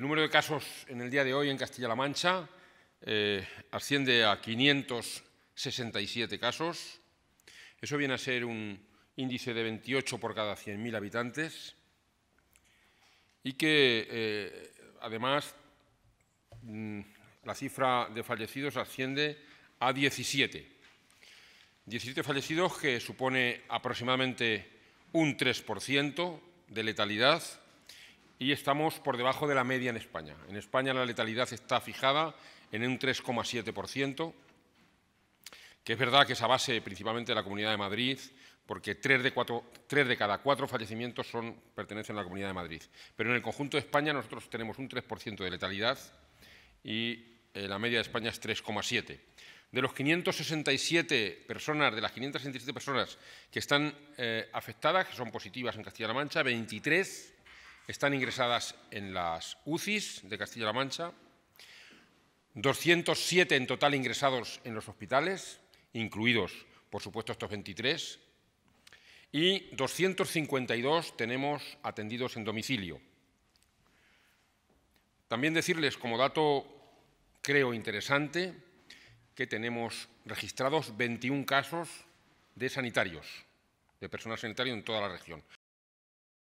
El número de casos en el día de hoy en Castilla-La Mancha eh, asciende a 567 casos. Eso viene a ser un índice de 28 por cada 100.000 habitantes y que, eh, además, mm, la cifra de fallecidos asciende a 17. 17 fallecidos que supone aproximadamente un 3% de letalidad y estamos por debajo de la media en España. En España la letalidad está fijada en un 3,7%, que es verdad que es a base principalmente de la Comunidad de Madrid, porque tres de, cada cuatro fallecimientos son, pertenecen a la Comunidad de Madrid. Pero en el conjunto de España nosotros tenemos un 3% de letalidad y eh, la media de España es 3,7%. De los 567 personas, de las 567 personas que están eh, afectadas, que son positivas en Castilla-La Mancha, 23 están ingresadas en las UCIs de Castilla-La Mancha, 207 en total ingresados en los hospitales, incluidos, por supuesto, estos 23, y 252 tenemos atendidos en domicilio. También decirles, como dato creo interesante, que tenemos registrados 21 casos de sanitarios, de personal sanitario en toda la región.